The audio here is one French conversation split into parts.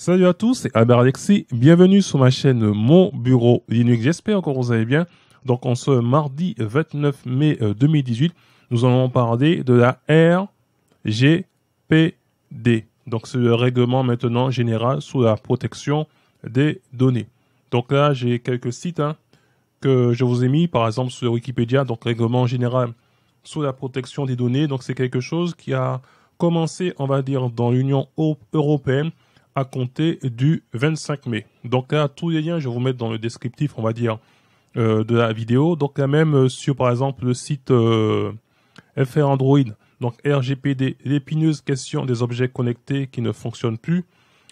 Salut à tous, c'est Albert Alexis. Bienvenue sur ma chaîne Mon Bureau Linux. J'espère que vous allez bien. Donc, en ce mardi 29 mai 2018, euh, nous allons parler de la RGPD. Donc, c'est le règlement maintenant général sur la protection des données. Donc là, j'ai quelques sites hein, que je vous ai mis, par exemple sur Wikipédia, donc règlement général sur la protection des données. Donc, c'est quelque chose qui a commencé, on va dire, dans l'Union européenne à compter du 25 mai. Donc là, tous les liens, je vais vous mettre dans le descriptif, on va dire, euh, de la vidéo. Donc là même euh, sur, par exemple, le site euh, FR Android, donc RGPD, l'épineuse question des objets connectés qui ne fonctionnent plus.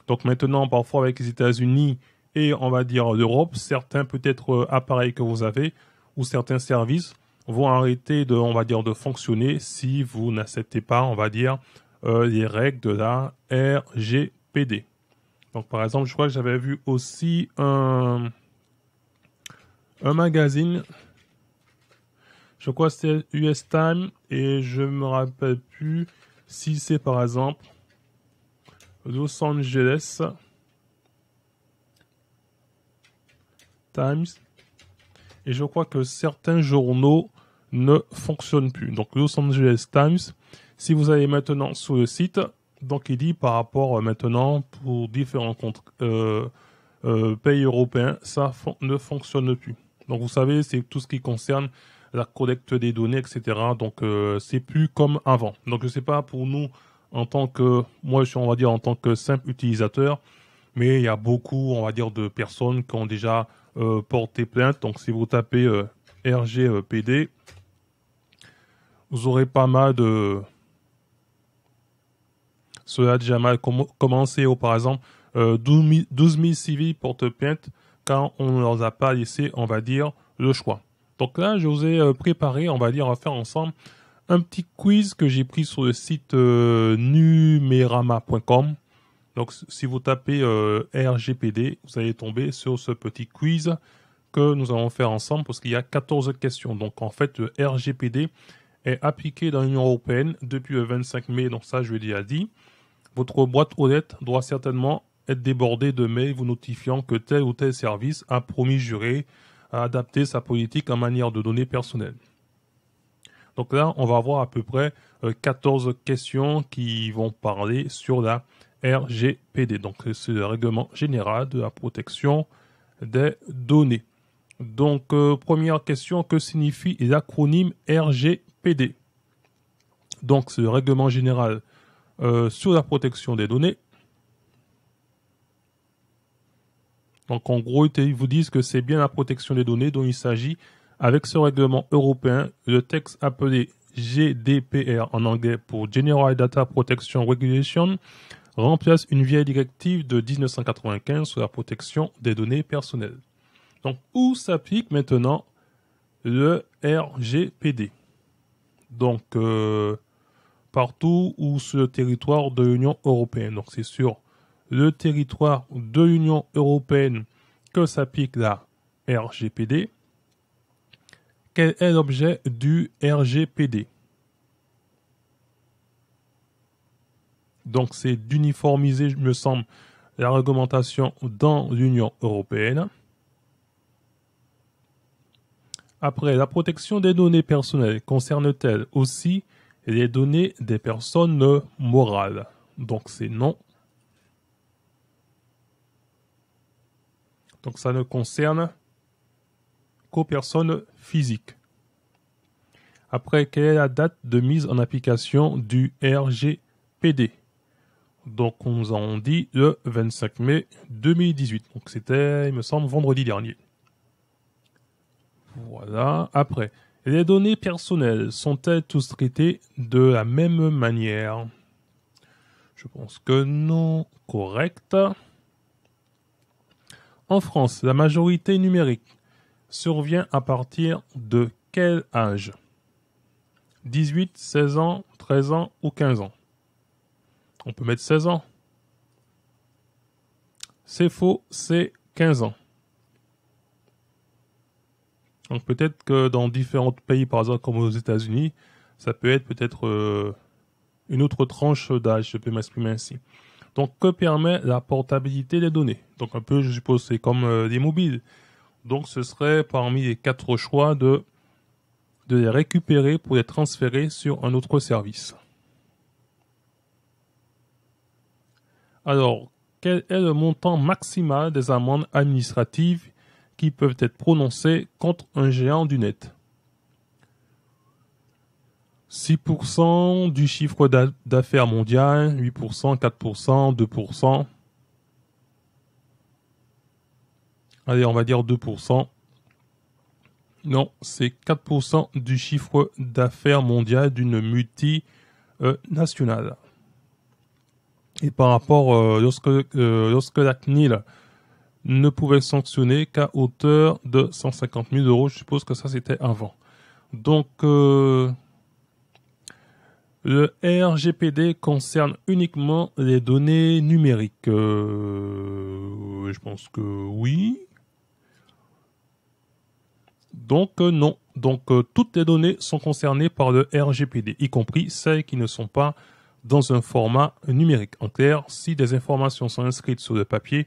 Donc maintenant, parfois avec les États-Unis et on va dire l'Europe, certains peut-être appareils que vous avez ou certains services vont arrêter de, on va dire, de fonctionner si vous n'acceptez pas, on va dire, les règles de la RGPD. Donc, par exemple, je crois que j'avais vu aussi un, magazine. Je crois que c'était US Time et je ne me rappelle plus si c'est par exemple Los Angeles Times. Et je crois que certains journaux ne fonctionnent plus. Donc Los Angeles Times, si vous allez maintenant sur le site, donc il dit par rapport euh, maintenant pour différents euh, euh, pays européens, ça ne fonctionne plus. Donc vous savez, c'est tout ce qui concerne la collecte des données, etc. Donc c'est plus comme avant. Donc je ne sais pas pour nous en tant que moi je suis on va dire en tant que simple utilisateur, mais il y a beaucoup on va dire de personnes qui ont déjà porté plainte. Donc si vous tapez RGPD, vous aurez pas mal de cela a déjà mal commencé, ou oh, par exemple, 12, euh, 000, civils portent plainte quand on ne leur a pas laissé, on va dire, le choix. Donc là, je vous ai euh, préparé, on va dire, on va faire ensemble un petit quiz que j'ai pris sur le site euh, numerama.com. Donc si vous tapez RGPD, vous allez tomber sur ce petit quiz que nous allons faire ensemble parce qu'il y a 14 questions. Donc en fait, le RGPD est appliqué dans l'Union européenne depuis le 25 mai, donc ça je l'ai déjà dit. Votre boîte aux lettres doit certainement être débordée de mails vous notifiant que tel ou tel service a promis juré à adapter sa politique en manière de données personnelles. Donc là, on va avoir à peu près 14 euh, questions qui vont parler sur la RGPD. Donc euh, c'est le règlement général de la protection des données. Donc euh, première question, que signifie l'acronyme RGPD Donc ce règlement général euh, sur la protection des données. Donc en gros, ils vous disent que c'est bien la protection des données dont il s'agit avec ce règlement européen, le texte appelé GDPR en anglais pour General Data Protection Regulation remplace une vieille directive de 1995 sur la protection des données personnelles. Donc où s'applique maintenant le RGPD Donc euh, partout ou sur le territoire de l'Union européenne. Donc c'est sur le territoire de l'Union européenne que s'applique la RGPD. Quel est l'objet du RGPD Donc c'est d'uniformiser, me semble, la réglementation dans l'Union européenne. Après, la protection des données personnelles concerne-t-elle aussi les données des personnes morales. Donc c'est non. Donc ça ne concerne qu'aux personnes physiques. Après, quelle est la date de mise en application du RGPD Donc on nous en dit le 25 mai 2018. Donc c'était, il me semble, vendredi dernier. Voilà, après. Les données personnelles sont-elles tous traitées de la même manière Je pense que non. Correct. En France, la majorité numérique survient à partir de quel âge 18, 16 ans, 13 ans ou 15 ans On peut mettre 16 ans. C'est faux, c'est 15 ans. Donc peut-être que dans différents pays, par exemple comme aux États-Unis, ça peut être peut-être euh, une autre tranche d'âge, je peux m'exprimer ainsi. Donc que permet la portabilité des données Donc un peu, je suppose, c'est comme euh, des mobiles. Donc ce serait parmi les quatre choix de, de les récupérer pour les transférer sur un autre service. Alors, quel est le montant maximal des amendes administratives qui peuvent être prononcés contre un géant du net. 6% du chiffre d'affaires mondial, 8%, 4%, 2%. Allez, on va dire 2%. Non, c'est 4% du chiffre d'affaires mondial d'une multinationale. Et par rapport, euh, lorsque, euh, lorsque la CNIL ne pouvait sanctionner qu'à hauteur de 150 000 euros. Je suppose que ça, c'était avant. Donc, euh, le RGPD concerne uniquement les données numériques. Euh, je pense que oui. Donc euh, non. Donc toutes les données sont concernées par le RGPD, y compris celles qui ne sont pas dans un format numérique. En clair, si des informations sont inscrites sur le papier,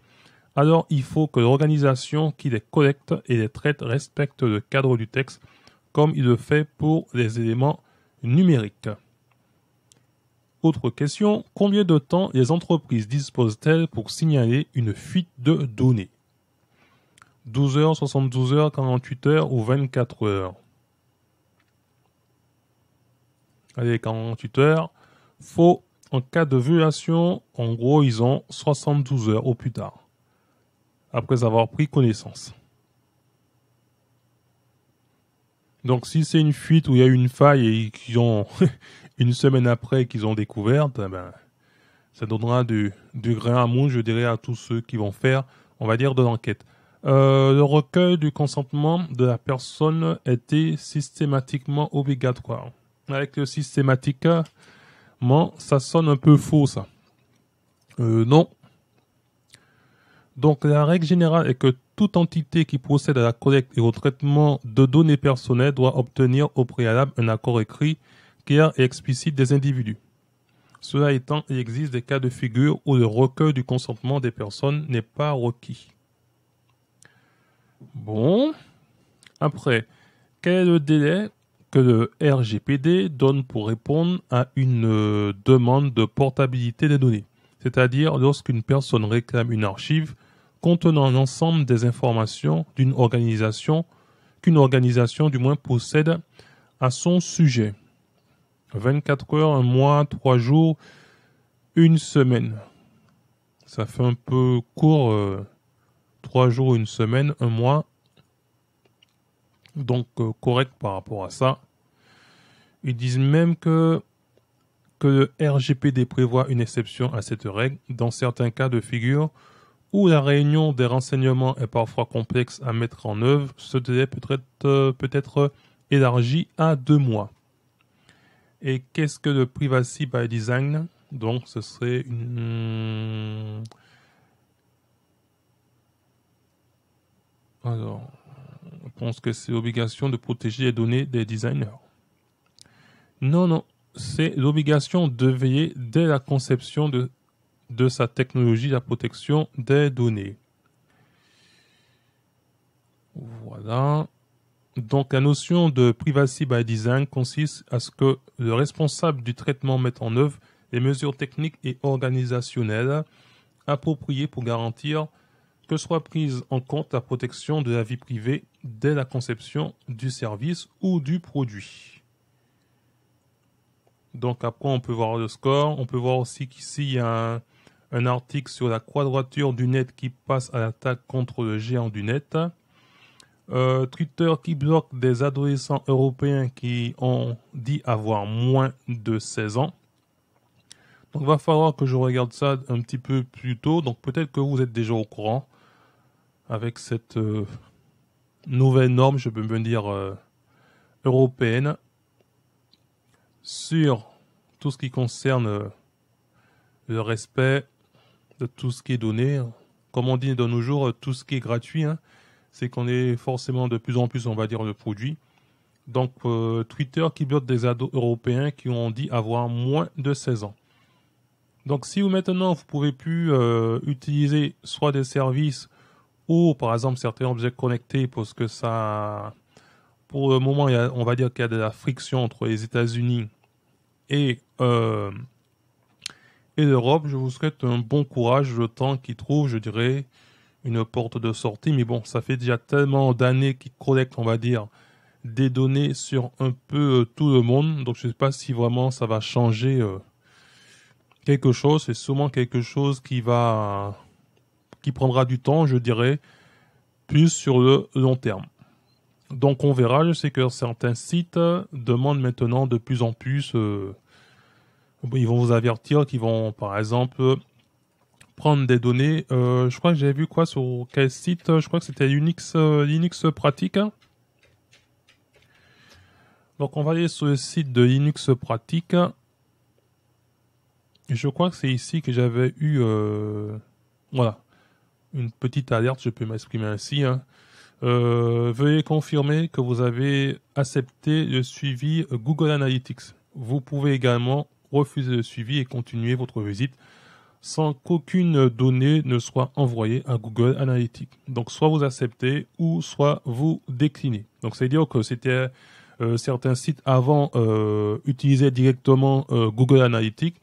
alors il faut que l'organisation qui les collecte et les traite respecte le cadre du texte, comme il le fait pour les éléments numériques. Autre question, combien de temps les entreprises disposent-elles pour signaler une fuite de données 12 heures, 72 heures, 48 heures ou 24 heures Allez, 48 heures. Faux, en cas de violation, en gros, ils ont 72 heures au plus tard après avoir pris connaissance. Donc si c'est une fuite où il y a eu une faille et qu'ils ont une semaine après qu'ils ont découverte, eh ben, ça donnera du, grain à moudre, je dirais, à tous ceux qui vont faire, on va dire, de l'enquête. Euh, le recueil du consentement de la personne était systématiquement obligatoire. Avec le systématiquement, ça sonne un peu faux, ça. Euh, non, donc la règle générale est que toute entité qui procède à la collecte et au traitement de données personnelles doit obtenir au préalable un accord écrit, clair et explicite des individus. Cela étant, il existe des cas de figure où le recueil du consentement des personnes n'est pas requis. Bon. Après, quel est le délai que le RGPD donne pour répondre à une euh, demande de portabilité des données C'est-à-dire lorsqu'une personne réclame une archive, contenant l'ensemble des informations d'une organisation qu'une organisation du moins possède à son sujet. 24 heures, un mois, trois jours, une semaine. Ça fait un peu court, euh, trois jours, une semaine, un mois. Donc euh, correct par rapport à ça. Ils disent même que, que le RGPD prévoit une exception à cette règle dans certains cas de figure où la réunion des renseignements est parfois complexe à mettre en œuvre, ce délai peut être, euh, peut être élargi à deux mois. Et qu'est-ce que le privacy by design Donc ce serait une... Alors, pense que c'est l'obligation de protéger les données des designers. Non, non, c'est l'obligation de veiller dès la conception de de sa technologie de la protection des données. Voilà. Donc la notion de privacy by design consiste à ce que le responsable du traitement mette en œuvre les mesures techniques et organisationnelles appropriées pour garantir que soit prise en compte la protection de la vie privée dès la conception du service ou du produit. Donc après on peut voir le score, on peut voir aussi qu'ici il y a un, un article sur la quadrature du net qui passe à l'attaque contre le géant du net. Euh, Twitter qui bloque des adolescents européens qui ont dit avoir moins de 16 ans. Donc va falloir que je regarde ça un petit peu plus tôt. Donc peut-être que vous êtes déjà au courant avec cette euh, nouvelle norme, je peux me dire, euh, européenne sur tout ce qui concerne le respect de tout ce qui est donné. Hein. Comme on dit de nos jours, euh, tout ce qui est gratuit, hein, c'est qu'on est forcément de plus en plus, on va dire, de produits. Donc euh, Twitter qui bloque des ados européens qui ont dit avoir moins de 16 ans. Donc si vous maintenant vous pouvez plus euh, utiliser soit des services ou par exemple certains objets connectés parce que ça pour le moment on va dire qu'il y a de la friction entre les États-Unis et et d'Europe. Je vous souhaite un bon courage le temps qui trouve, je dirais, une porte de sortie. Mais bon, ça fait déjà tellement d'années qu'ils collectent, on va dire, des données sur un peu euh, tout le monde. Donc je ne sais pas si vraiment ça va changer euh, quelque chose. C'est sûrement quelque chose qui va qui prendra du temps, je dirais, plus sur le long terme. Donc on verra, je sais que certains sites demandent maintenant de plus en plus euh, ils vont vous avertir qu'ils vont, par exemple, prendre des données. Euh, je crois que j'ai vu quoi sur quel site Je crois que c'était Unix, euh, Linux Pratique. Hein. Donc on va aller sur le site de Linux Pratique. Je crois que c'est ici que j'avais eu, euh, voilà, une petite alerte, je peux m'exprimer ainsi. Hein. veuillez confirmer que vous avez accepté le suivi Google Analytics. Vous pouvez également refusez le suivi et continuer votre visite sans qu'aucune donnée ne soit envoyée à Google Analytics. Donc soit vous acceptez ou soit vous déclinez. Donc c'est dire que c'était euh, certains sites avant euh, utilisaient directement euh, Google Analytics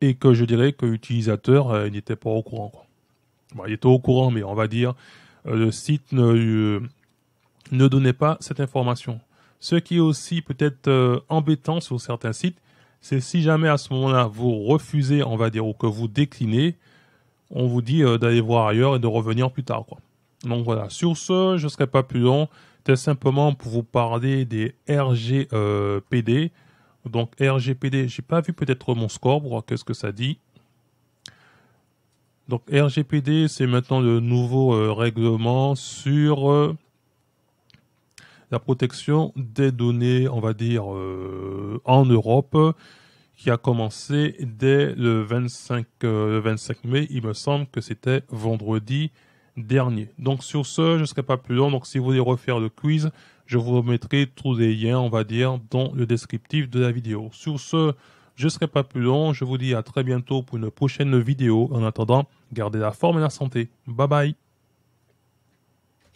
et que je dirais que l'utilisateur n'était pas au courant. il était au courant, mais on va dire le site ne donnait pas cette information. Ce qui est aussi peut-être embêtant sur certains sites, c'est si jamais à ce moment-là vous refusez, on va dire, ou que vous déclinez, on vous dit euh, d'aller voir ailleurs et de revenir plus tard. Donc voilà, sur ce, je ne serai pas plus long. C'était simplement pour vous parler des RGPD. Euh, Donc RGPD, n'ai pas vu peut-être mon score pour qu'est-ce que ça dit. Donc RGPD, c'est maintenant le nouveau euh, règlement sur la protection des données, on va dire, euh, en Europe, qui a commencé dès le 25, 25 euh, mai. Il me semble que c'était vendredi dernier. Donc sur ce, je ne serai pas plus long. Donc si vous voulez refaire le quiz, je vous remettrai tous les liens, on va dire, dans le descriptif de la vidéo. Sur ce, je ne serai pas plus long. Je vous dis à très bientôt pour une prochaine vidéo. En attendant, gardez la forme et la santé. Bye bye.